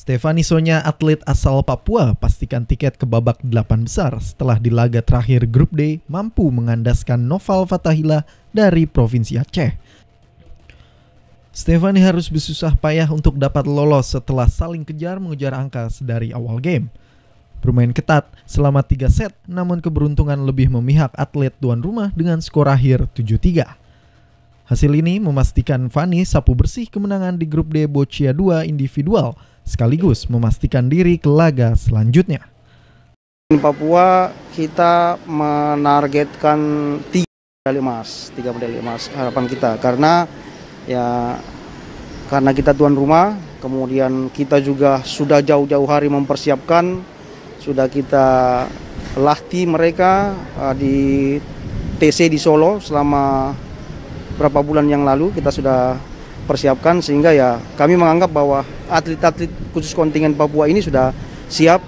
Stefani Sonya, atlet asal Papua, pastikan tiket ke babak delapan besar setelah di laga terakhir grup D mampu mengandaskan Noval Fatahila dari Provinsi Aceh. Stefani harus bersusah payah untuk dapat lolos setelah saling kejar mengejar angka dari awal game. Bermain ketat selama 3 set, namun keberuntungan lebih memihak atlet tuan rumah dengan skor akhir 7-3. Hasil ini memastikan Fani sapu bersih kemenangan di grup D Boccia 2 individual sekaligus memastikan diri ke laga selanjutnya. Di Papua kita menargetkan tiga medali emas, tiga medali emas harapan kita karena ya karena kita tuan rumah, kemudian kita juga sudah jauh-jauh hari mempersiapkan, sudah kita latih mereka uh, di TC di Solo selama berapa bulan yang lalu kita sudah persiapkan sehingga ya kami menganggap bahwa atlet-atlet khusus kontingen Papua ini sudah siap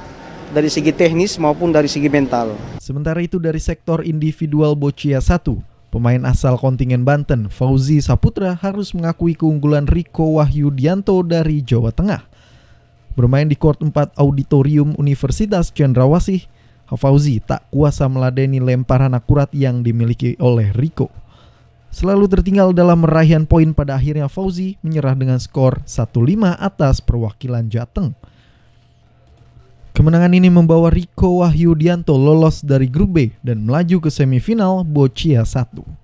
dari segi teknis maupun dari segi mental. Sementara itu dari sektor individual bocia 1, Pemain asal kontingen Banten, Fauzi Saputra harus mengakui keunggulan Riko Wahyudianto dari Jawa Tengah. Bermain di court 4 Auditorium Universitas Cendrawasih, Fauzi tak kuasa meladeni lemparan akurat yang dimiliki oleh Riko. Selalu tertinggal dalam meraihan poin pada akhirnya Fauzi menyerah dengan skor 1-5 atas perwakilan Jateng. Kemenangan ini membawa Riko Wahyudianto lolos dari grup B dan melaju ke semifinal Bocia 1.